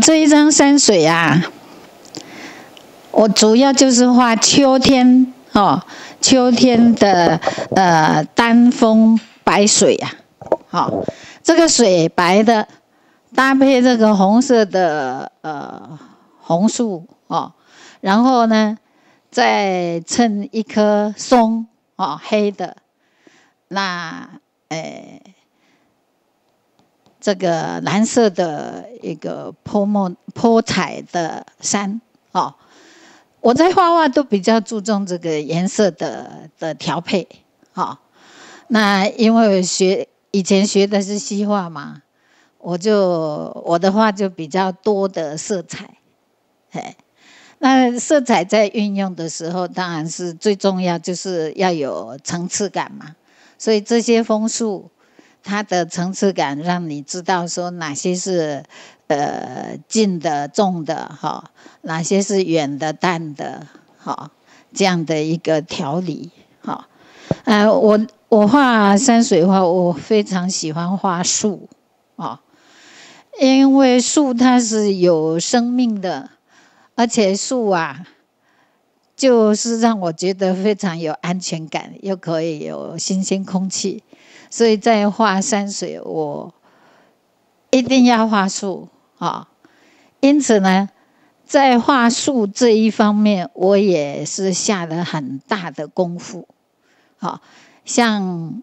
这一张山水呀，我主要就是画秋天哦，秋天的呃丹枫白水呀，好，这个水白的搭配这个红色的呃红树哦，然后呢再衬一棵松哦黑的，那诶。这个蓝色的一个泼墨泼彩的山，哦，我在画画都比较注重这个颜色的的调配，哦，那因为我学以前学的是西画嘛，我就我的画就比较多的色彩，嘿。那色彩在运用的时候，当然是最重要就是要有层次感嘛，所以这些枫树。它的层次感让你知道说哪些是，呃，近的重的哈，哪些是远的淡的哈，这样的一个调理哈。哎，我我画山水画，我非常喜欢画树啊，因为树它是有生命的，而且树啊，就是让我觉得非常有安全感，又可以有新鲜空气。所以在画山水，我一定要画树啊。因此呢，在画树这一方面，我也是下了很大的功夫。好，像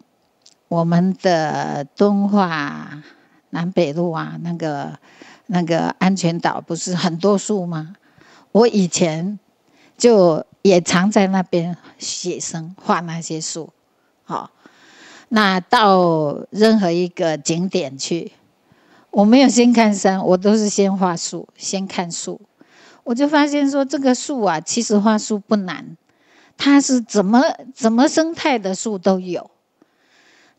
我们的敦化南北路啊，那个那个安全岛，不是很多树吗？我以前就也常在那边写生画那些树，好。那到任何一个景点去，我没有先看山，我都是先画树，先看树，我就发现说这个树啊，其实画树不难，它是怎么怎么生态的树都有，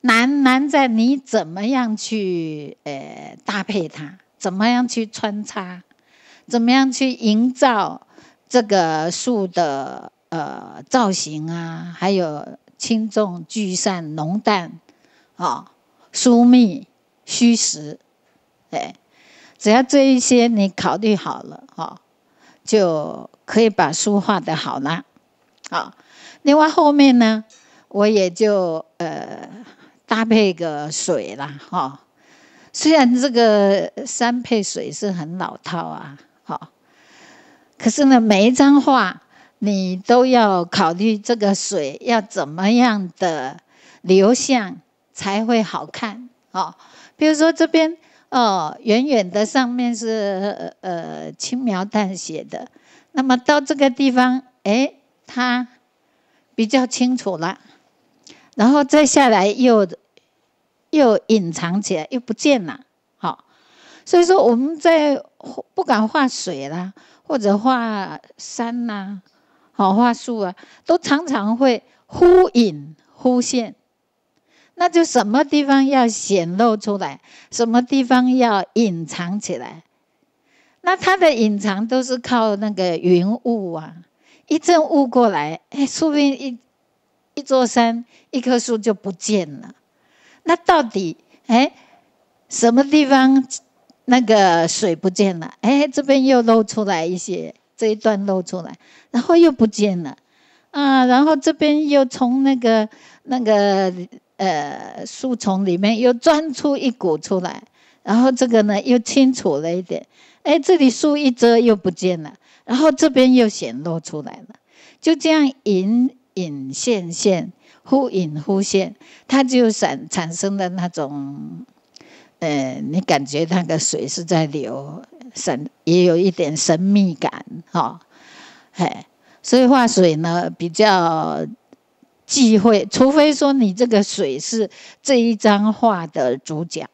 难难在你怎么样去呃搭配它，怎么样去穿插，怎么样去营造这个树的呃造型啊，还有。轻重聚散浓淡，啊疏密虚实，哎，只要这一些你考虑好了，啊，就可以把书画的好了，啊，另外后面呢，我也就呃搭配个水啦，哈。虽然这个山配水是很老套啊，好，可是呢每一张画。你都要考虑这个水要怎么样的流向才会好看哦。比如说这边哦，远远的上面是呃轻描淡写的，那么到这个地方，哎，它比较清楚了，然后再下来又又隐藏起来，又不见了。好，所以说我们在不敢画水啦，或者画山啦。好，话树啊，都常常会忽隐忽现，那就什么地方要显露出来，什么地方要隐藏起来？那它的隐藏都是靠那个云雾啊，一阵雾过来，哎，不定一一座山，一棵树就不见了。那到底，哎，什么地方那个水不见了？哎，这边又露出来一些。这一段露出来，然后又不见了，啊，然后这边又从那个那个呃树丛里面又钻出一股出来，然后这个呢又清楚了一点，哎，这里树一遮又不见了，然后这边又显露出来了，就这样隐隐现现，忽隐忽现，它就产产生了那种，呃，你感觉那个水是在流。神也有一点神秘感，哈，嘿，所以画水呢比较忌讳，除非说你这个水是这一张画的主角，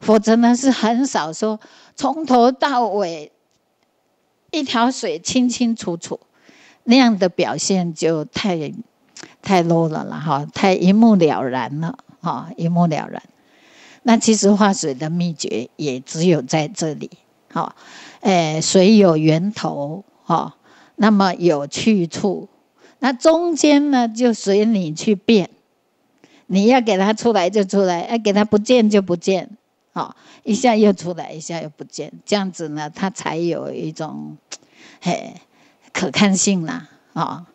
否则呢是很少说从头到尾一条水清清楚楚那样的表现就太太 low 了啦，哈，太一目了然了哈，一目了然。那其实画水的秘诀也只有在这里。好，诶，水有源头，哈，那么有去处，那中间呢，就随你去变，你要给它出来就出来，要给它不见就不见，好，一下又出来，一下又不见，这样子呢，它才有一种嘿可看性啦，啊。